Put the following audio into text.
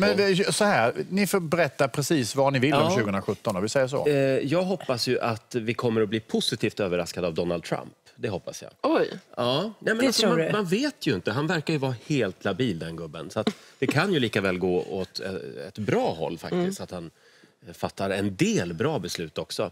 Men så här, ni får berätta precis vad ni vill ja. om 2017, om vi säger så. Eh, jag hoppas ju att vi kommer att bli positivt överraskade av Donald Trump. Det hoppas jag. Oj! Ja. Nej, men alltså, man, man, vet ju inte. Han verkar ju vara helt labil, den gubben. Så det kan ju lika väl gå åt eh, ett bra håll faktiskt. Mm. Att han eh, fattar en del bra beslut också.